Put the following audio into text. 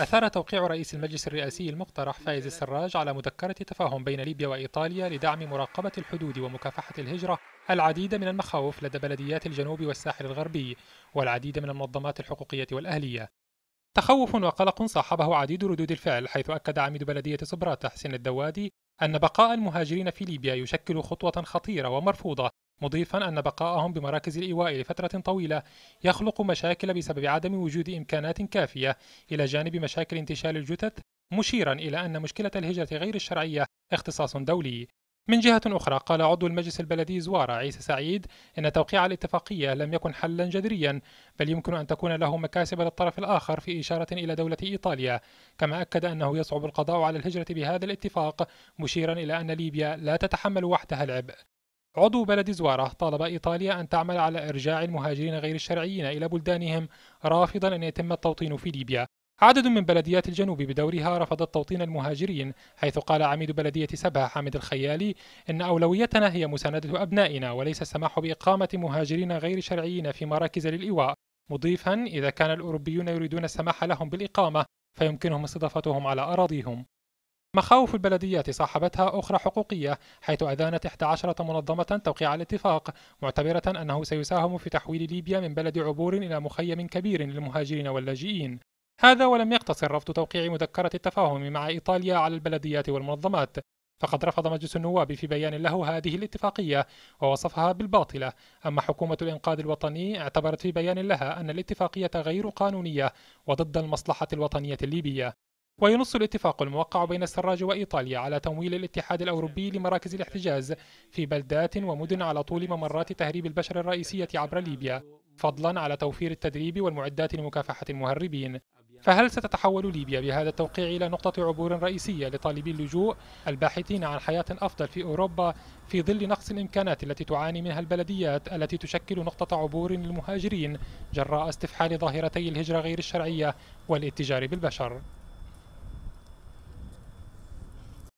أثار توقيع رئيس المجلس الرئاسي المقترح فايز السراج على مذكرة تفاهم بين ليبيا وإيطاليا لدعم مراقبة الحدود ومكافحة الهجرة العديد من المخاوف لدى بلديات الجنوب والساحل الغربي والعديد من المنظمات الحقوقية والأهلية تخوف وقلق صاحبه عديد ردود الفعل حيث أكد عميد بلدية صبرات حسين الدوادي أن بقاء المهاجرين في ليبيا يشكل خطوة خطيرة ومرفوضة مضيفا أن بقاءهم بمراكز الإيواء لفترة طويلة يخلق مشاكل بسبب عدم وجود إمكانات كافية إلى جانب مشاكل انتشال الجثث مشيرا إلى أن مشكلة الهجرة غير الشرعية اختصاص دولي من جهة أخرى قال عضو المجلس البلدي زوارة عيسى سعيد إن توقيع الاتفاقية لم يكن حلا جذريا بل يمكن أن تكون له مكاسب للطرف الآخر في إشارة إلى دولة إيطاليا كما أكد أنه يصعب القضاء على الهجرة بهذا الاتفاق مشيرا إلى أن ليبيا لا تتحمل وحدها العبء عضو بلد زوارة طالب إيطاليا أن تعمل على إرجاع المهاجرين غير الشرعيين إلى بلدانهم رافضا أن يتم التوطين في ليبيا عدد من بلديات الجنوب بدورها رفضت توطين المهاجرين حيث قال عميد بلدية سبها حامد الخيالي إن أولويتنا هي مساندة أبنائنا وليس السماح بإقامة مهاجرين غير شرعيين في مراكز للإيواء مضيفا إذا كان الأوروبيون يريدون السماح لهم بالإقامة فيمكنهم استضافتهم على أراضيهم مخاوف البلديات صاحبتها أخرى حقوقية حيث أذانت 11 منظمة توقيع الاتفاق معتبرة أنه سيساهم في تحويل ليبيا من بلد عبور إلى مخيم كبير للمهاجرين واللاجئين هذا ولم يقتصر رفض توقيع مذكرة التفاهم مع إيطاليا على البلديات والمنظمات فقد رفض مجلس النواب في بيان له هذه الاتفاقية ووصفها بالباطلة أما حكومة الإنقاذ الوطني اعتبرت في بيان لها أن الاتفاقية غير قانونية وضد المصلحة الوطنية الليبية وينص الاتفاق الموقع بين السراج وإيطاليا على تمويل الاتحاد الأوروبي لمراكز الاحتجاز في بلدات ومدن على طول ممرات تهريب البشر الرئيسية عبر ليبيا فضلا على توفير التدريب والمعدات لمكافحة المهربين فهل ستتحول ليبيا بهذا التوقيع إلى نقطة عبور رئيسية لطالبي اللجوء الباحثين عن حياة أفضل في أوروبا في ظل نقص الإمكانات التي تعاني منها البلديات التي تشكل نقطة عبور للمهاجرين جراء استفحال ظاهرتي الهجرة غير الشرعية والاتجار بالبشر؟